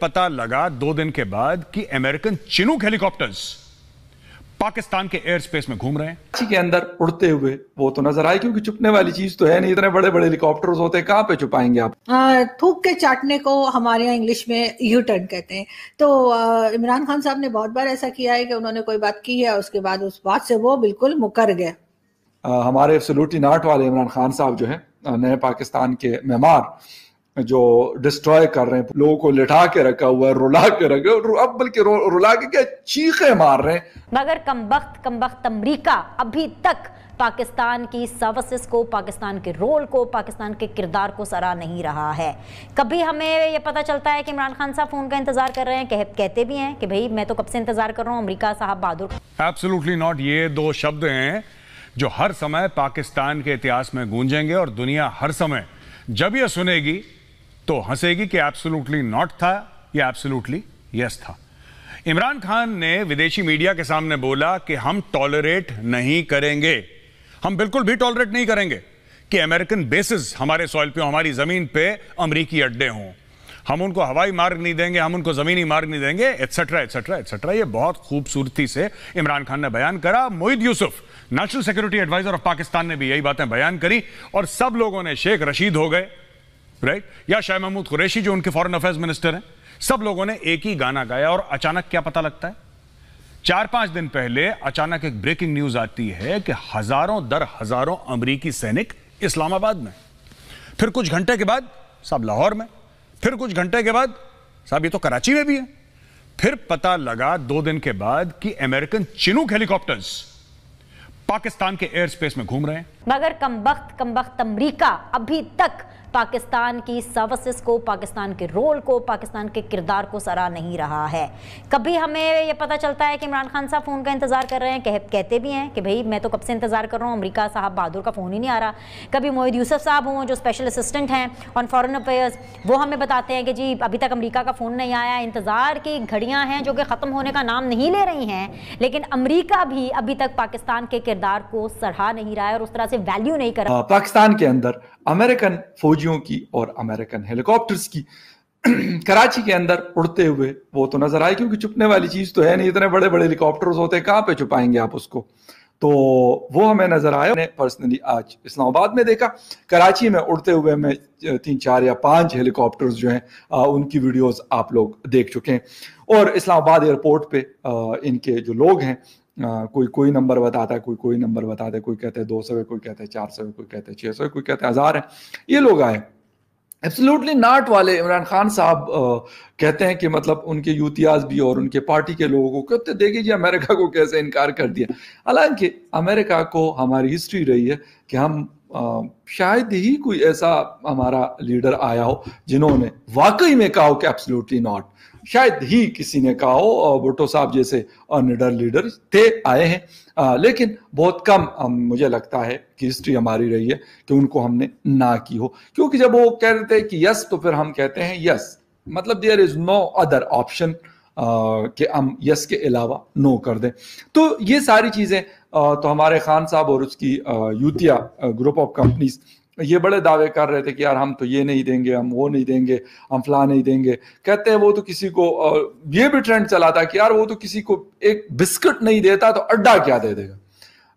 पता लगा दो दिन के बाद कि अमेरिकन चिनूक हेलीकॉप्टर्स पाकिस्तान के एयर स्पेस में घूम रहे हैं इसी के अंदर उड़ते हुए वो तो नजर आए क्योंकि छुपने वाली चीज तो है नहीं इतने बड़े बड़े हेलीकॉप्टर होते हैं कहाँ पे छुपाएंगे आप थूक के चाटने को हमारे यहाँ इंग्लिश में यू टर्न कहते हैं तो इमरान खान साहब ने बहुत बार ऐसा किया है कि उन्होंने कोई बात की है उसके बाद उस बात से वो बिल्कुल मुकर गए हमारे सलूटी नाट वाले इमरान खान साहब जो है नए पाकिस्तान के मेहमान जो डिस्ट्रॉय कर रहे हैं लोगों को लिटा के रखा हुआ है रुला के रखे अब बल्कि रुला के क्या चीखे मार रहे हैं मगर कम वक्त कम वक्त अमरीका अभी तक पाकिस्तान की सर्विसेज को पाकिस्तान के रोल को पाकिस्तान के किरदार को सराह नहीं रहा है कभी हमें यह पता चलता है कि इमरान खान साहब फ़ोन का इंतज़ार कर रहे हैं कह, कहते भी हैं कि भाई मैं तो कब से इंतज़ार कर रहा हूँ अमरीका साहब बहादुर एब्सोलूटली नॉट ये दो शब्द हैं जो हर समय पाकिस्तान के इतिहास में गूंजेंगे और दुनिया हर समय जब यह सुनेगी तो हंसेगी कि एब्सोल्युटली नॉट था या एब्सोल्युटली यस था इमरान खान ने विदेशी मीडिया के सामने बोला कि हम टॉलरेट नहीं करेंगे हम बिल्कुल भी टॉलरेट नहीं करेंगे कि अमेरिकन बेसिस हमारे सॉइल पे हमारी ज़मीन पे अमरीकी अड्डे हों हम उनको हवाई मार्ग नहीं देंगे हम उनको ज़मीनी मार्ग नहीं देंगे एटसेट्रा एटसेट्रा एटसेट्रा ये बहुत खूबसूरती से इमरान खान ने बयान करा Moeed Yusuf national security adviser of Pakistan ने भी यही बातें बयान करी और सब लोगों ने शेख रशीद हो गए राइट या शाह महमूद कुरैशी जो उनके फॉरेन अफेयर्स मिनिस्टर हैं सब लोगों ने एक ही गाना गाया और अचानक क्या पता लगता है चार पांच दिन पहले अचानक एक ब्रेकिंग न्यूज आती है कि हजारों दर हजारों अमरीकी सैनिक इस्लामाबाद में फिर कुछ घंटे के बाद साहब लाहौर में फिर कुछ घंटे के बाद साहब ये तो कराची में भी है फिर पता लगा दो दिन के बाद कि अमेरिकन चिनूक हेलीकॉप्टर्स पाकिस्तान के एयर स्पेस में घूम रहे हैं मगर कम वक्त कम वक्त अमरीका अभी तक पाकिस्तान की सर्विसेज को पाकिस्तान के रोल को पाकिस्तान के किरदार को सराह नहीं रहा है कभी हमें ये पता चलता है कि इमरान खान साहब फ़ोन का इंतज़ार कर रहे हैं कह, कहते भी हैं कि भाई मैं तो कब से इंतज़ार कर रहा हूँ अमरीका साहब बहादुर का फ़ोन ही नहीं आ रहा कभी मोहित यूसफ साहब हों जो स्पेशल असिस्टेंट हैं ऑन फॉरन अफेयर्स वो हमें बताते हैं कि जी अभी तक अमरीका का फ़ोन नहीं आया इंतज़ार की घड़ियाँ हैं जो कि ख़त्म होने का नाम नहीं ले रही हैं लेकिन अमरीका भी अभी तक पाकिस्तान के किरदार को सराहा नहीं रहा है और उस तरह से वैल्यू नहीं कर रहा पाकिस्तान के अंदर अमेरिकन फौजियों की और अमेरिकन हेलीकॉप्टर्स की कराची के अंदर उड़ते हुए वो तो नजर आए क्योंकि छुपने वाली चीज तो है नहीं इतने बड़े बड़े हेलीकॉप्टर्स होते हैं कहाँ पे छुपाएंगे आप उसको तो वो हमें नजर आया मैंने पर्सनली आज इस्लामाबाद में देखा कराची में उड़ते हुए हमें तीन चार या पांच हेलीकॉप्टर्स जो हैं उनकी वीडियोस आप लोग देख चुके हैं और इस्लामाबाद एयरपोर्ट पे इनके जो लोग हैं हाँ, कोई कोई नंबर बताता है कोई कोई नंबर बताता है कोई कहते हैं दो सौ कोई कहते हैं चार सौ कोई कहते हैं छह सौ कोई कहते हैं हज़ार है ये लोग आए एब्सोल्युटली नॉट वाले इमरान खान साहब कहते हैं कि मतलब उनके यूतियाज भी और उनके पार्टी के लोगों को कहते देखिए जी अमेरिका को कैसे इनकार कर दिया हालांकि अमेरिका को हमारी हिस्ट्री रही है कि हम आ, शायद ही कोई ऐसा हमारा लीडर आया हो जिन्होंने वाकई में कहा हो कि एब्सोल्युटली नॉट शायद ही किसी ने कहा हो भुट्टो साहब जैसे निडर लीडर थे आए हैं आ, लेकिन बहुत कम आ, मुझे लगता है कि हिस्ट्री हमारी रही है कि उनको हमने ना की हो क्योंकि जब वो कह रहे थे कि यस तो फिर हम कहते हैं यस मतलब there is no other option कि हम यस के अलावा नो कर दें तो ये सारी चीज़ें तो हमारे खान साहब और उसकी यूतिया ग्रुप ऑफ कंपनीज ये बड़े दावे कर रहे थे कि यार हम तो ये नहीं देंगे हम वो नहीं देंगे हम फला नहीं देंगे कहते हैं वो तो किसी को ये भी ट्रेंड चला था कि यार वो तो किसी को एक बिस्किट नहीं देता तो अड्डा क्या दे देगा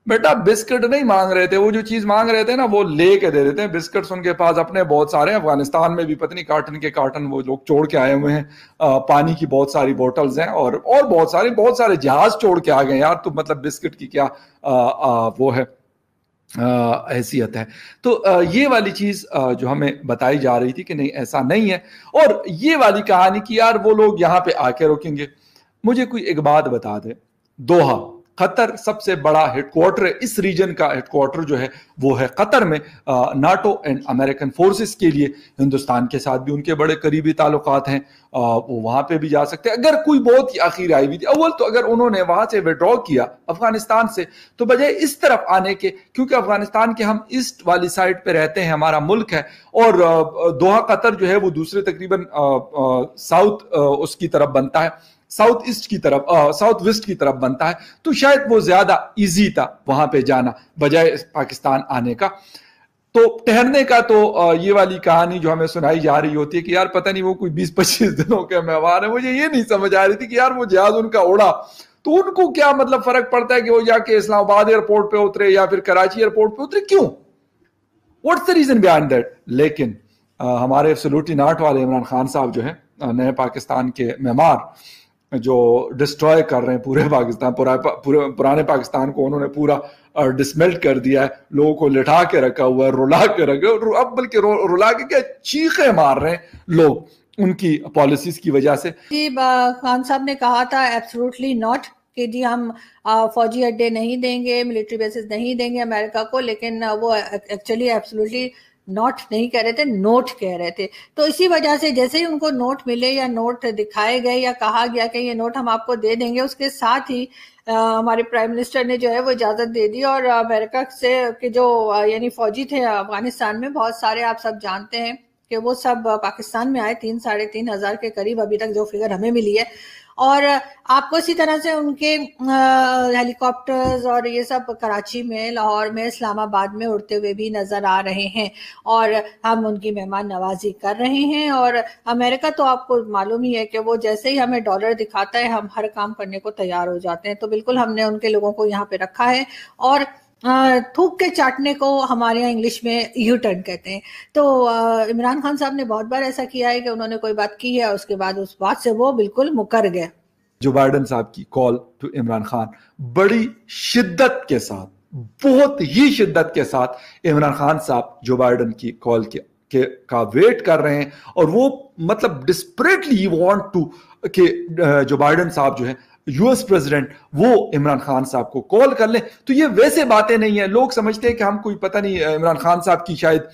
बेटा बिस्किट नहीं मांग रहे थे वो जो चीज मांग रहे थे ना वो ले के दे देते हैं बिस्किट्स उनके पास अपने बहुत सारे अफगानिस्तान में भी पत्नी कार्टन के कार्टन वो लोग छोड़ के आए हुए हैं पानी की बहुत सारी बोटल्स हैं और और बहुत सारे बहुत सारे जहाज छोड़ के आ गए यार तो मतलब बिस्किट की क्या आ, आ, वो है हैसियत है तो आ, ये वाली चीज़ जो हमें बताई जा रही थी कि नहीं ऐसा नहीं है और ये वाली कहानी कि यार वो लोग यहाँ पे आके रोकेंगे मुझे कोई एक बात बता दे दोहा कतर सबसे बड़ा हेडक्वार्टर है इस रीजन का हेडक्वार्टर जो है वो है कतर में नाटो एंड अमेरिकन फोर्सेस के लिए हिंदुस्तान के साथ भी उनके बड़े करीबी ताल्लुक हैं वो वहां पे भी जा सकते हैं अगर कोई बहुत ही आखिर आई हुई थी अव्वल तो अगर उन्होंने वहां से विड्रॉ किया अफगानिस्तान से तो बजाय इस तरफ आने के क्योंकि अफगानिस्तान के हम ईस्ट वाली साइड पे रहते हैं हमारा मुल्क है और दोहा कतर जो है वो दूसरे तकरीबन साउथ उसकी तरफ बनता है साउथ ईस्ट की तरफ साउथ वेस्ट की तरफ बनता है तो शायद वो ज्यादा इजी था वहां पे जाना बजाय पाकिस्तान आने का तो ठहरने का तो ये वाली कहानी जो हमें सुनाई जा रही होती है कि यार पता नहीं वो कोई बीस पच्चीस दिनों के मेहमान है मुझे ये नहीं समझ आ रही थी कि यार वो जहाज उनका उड़ा तो उनको क्या मतलब फर्क पड़ता है कि वो जाके इस्लामाबाद एयरपोर्ट पे उतरे या फिर कराची एयरपोर्ट पे उतरे क्यों what's the reason behind that लेकिन आ, हमारे सलूटी नाट वाले इमरान खान साहब जो है नए पाकिस्तान के मेहमान जो डिस्ट्रॉय कर रहे हैं पूरे पाकिस्तान पुरा, पूरे पुराने पाकिस्तान को उन्होंने पूरा डिसमेल्ट कर दिया है लोगों को लिटा के रखा हुआ है रुला के रखा अब बल्कि रु, रुला के क्या चीखे मार रहे हैं लोग उनकी पॉलिसीज की वजह से जी खान साहब ने कहा था एब्सोल्युटली नॉट कि जी हम फौजी अड्डे नहीं देंगे मिलिट्री बेसिस नहीं देंगे अमेरिका को लेकिन वो एक्चुअली एब्सोल्युटली नोट नहीं कह रहे थे नोट कह रहे थे तो इसी वजह से जैसे ही उनको नोट मिले या नोट दिखाए गए या कहा गया कि ये नोट हम आपको दे देंगे उसके साथ ही हमारे प्राइम मिनिस्टर ने जो है वो इजाज़त दे दी और अमेरिका से के जो यानी फौजी थे अफगानिस्तान में बहुत सारे आप सब जानते हैं कि वो सब पाकिस्तान में आए तीन साढ़े तीन हजार के करीब अभी तक जो फिगर हमें मिली है और आपको इसी तरह से उनके हेलीकॉप्टर्स और ये सब कराची में लाहौर में इस्लामाबाद में उड़ते हुए भी नजर आ रहे हैं और हम उनकी मेहमान नवाजी कर रहे हैं और अमेरिका तो आपको मालूम ही है कि वो जैसे ही हमें डॉलर दिखाता है हम हर काम करने को तैयार हो जाते हैं तो बिल्कुल हमने उनके लोगों को यहाँ पे रखा है और थूक के चाटने को हमारे यहाँ इंग्लिश में यू टर्न कहते हैं तो इमरान खान साहब ने बहुत बार ऐसा किया है कि उन्होंने कोई बात की है और उसके बाद उस बात से वो बिल्कुल मुकर गए जो बाइडन साहब की कॉल टू इमरान खान बड़ी शिद्दत के साथ बहुत ही शिद्दत के साथ इमरान खान साहब जो बाइडन की कॉल के के का वेट कर रहे हैं और वो मतलब डिस्परेटली वांट टू के जो बाइडन साहब जो है यूएस प्रेसिडेंट वो इमरान खान साहब को कॉल कर ले तो ये वैसे बातें नहीं है लोग समझते हैं कि हम कोई पता नहीं इमरान खान साहब की शायद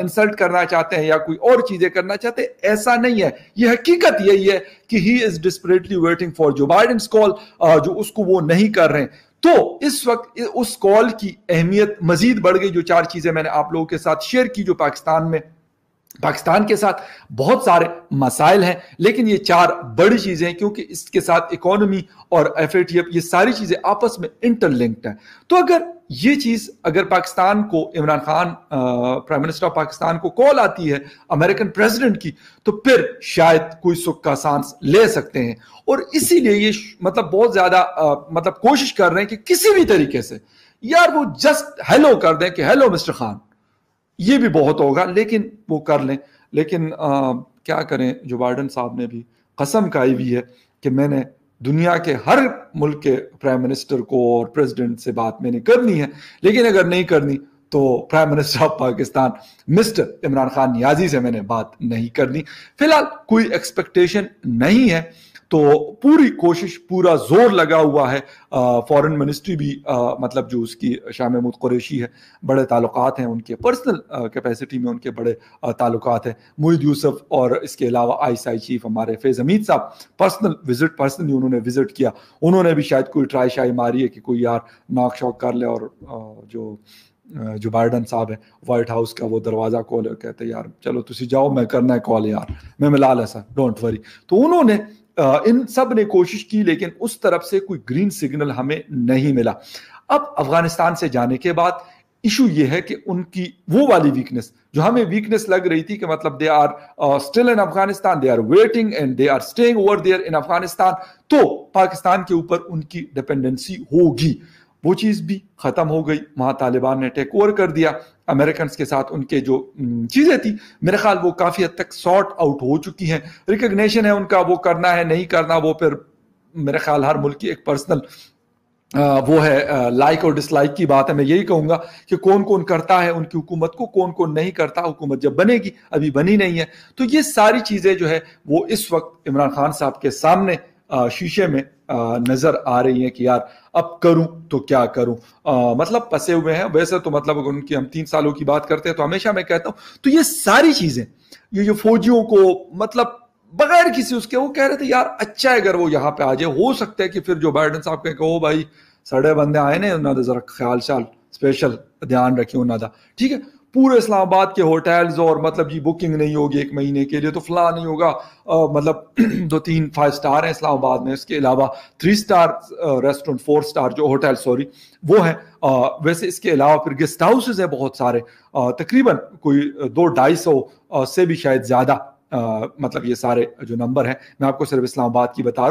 इंसल्ट करना चाहते हैं या कोई और चीजें करना चाहते हैं ऐसा नहीं है ये हकीकत यही है कि he is desperately waiting for Joe Biden call जो उसको वो नहीं कर रहे तो इस वक्त उस कॉल की अहमियत मजीद बढ़ गई जो चार चीजें मैंने आप लोगों के साथ शेयर की जो पाकिस्तान में पाकिस्तान के साथ बहुत सारे मसाइल हैं लेकिन ये चार बड़ी चीज़ें हैं क्योंकि इसके साथ इकोनॉमी और एफ ये सारी चीज़ें आपस में इंटरलिंक्ड हैं तो अगर ये चीज़ अगर पाकिस्तान को Imran Khan prime minister of Pakistan को कॉल आती है अमेरिकन प्रेसिडेंट की तो फिर शायद कोई सुख का सांस ले सकते हैं और इसीलिए ये मतलब बहुत ज़्यादा मतलब कोशिश कर रहे हैं कि किसी भी तरीके से यार वो जस्ट हेलो कर दें कि हेलो मिस्टर खान ये भी बहुत होगा लेकिन वो कर लें लेकिन आ, क्या करें जो बाइडन साहब ने भी कसम खाई हुई है कि मैंने दुनिया के हर मुल्क के प्राइम मिनिस्टर को और प्रेसिडेंट से बात मैंने करनी है लेकिन अगर नहीं करनी तो prime minister of Pakistan mister Imran Khan Niazi से मैंने बात नहीं करनी फिलहाल कोई एक्सपेक्टेशन नहीं है तो पूरी कोशिश पूरा जोर लगा हुआ है फॉरेन मिनिस्ट्री भी आ, मतलब जो उसकी शाह महमूद कुरेशी है बड़े ताल्लुकात हैं उनके पर्सनल कैपेसिटी में उनके बड़े ताल्लुकात हैं मुहिद यूसुफ और इसके अलावा आई आई चीफ हमारे फैज़ अमीद साहब पर्सनल विजिट पर्सनली उन्होंने विजिट किया उन्होंने भी शायद कोई ट्राई शाई मारी है कि कोई यार नाक शॉक कर ले और आ, जो जो बाइडन साहब है वाइट हाउस का वो दरवाज़ा खोल कहते यार चलो तुम जाओ मैं करना है कॉल यार मैं मिला ला सर डोंट वरी तो उन्होंने इन सब ने कोशिश की लेकिन उस तरफ से कोई ग्रीन सिग्नल हमें नहीं मिला अब अफगानिस्तान से जाने के बाद इशू यह है कि उनकी वो वाली वीकनेस जो हमें वीकनेस लग रही थी कि मतलब they are still in Afghanistan they are waiting and they are staying over there in Afghanistan तो पाकिस्तान के ऊपर उनकी डिपेंडेंसी होगी वो चीज़ भी ख़त्म हो गई वहाँ तालिबान ने टेक ओवर कर दिया अमेरिकन के साथ उनके जो चीज़ें थी मेरे ख्याल वो काफ़ी हद तक सॉर्ट आउट हो चुकी हैं रिकग्नेशन है उनका वो करना है नहीं करना वो फिर मेरे ख्याल हर मुल्क की एक पर्सनल वो है लाइक और डिसलाइक की बात है मैं यही कहूँगा कि कौन कौन करता है उनकी हुकूमत को कौन कौन नहीं करता हुकूमत जब बनेगी अभी बनी नहीं है तो ये सारी चीज़ें जो है वो इस वक्त इमरान खान साहब के सामने शीशे में नजर आ रही है कि यार अब करूं तो क्या करूं आ, मतलब फंसे हुए हैं वैसे तो मतलब उनकी हम तीन सालों की बात करते हैं तो हमेशा मैं कहता हूं तो ये सारी चीजें ये जो फौजियों को मतलब बगैर किसी उसके वो कह रहे थे यार अच्छा है अगर वो यहाँ पे आ जाए हो सकता है कि फिर जो बाइडन साहब कहे ओ भाई सड़े बंदे आए ना उन्होंने जरा ख्याल श्याल स्पेशल ध्यान रखे उन्होंने ठीक है पूरे इस्लामाबाद के होटल्स और मतलब जी बुकिंग नहीं होगी एक महीने के लिए तो फला नहीं होगा मतलब दो तीन फाइव स्टार हैं इस्लामाबाद में इसके अलावा three star restaurant four star जो होटल सॉरी वो है आ, वैसे इसके अलावा फिर गेस्ट हाउसेज है बहुत सारे तकरीबन कोई दो ढाई सौ से भी शायद ज़्यादा मतलब ये सारे जो नंबर हैं मैं आपको सिर्फ इस्लामाबाद की बता रहा हूँ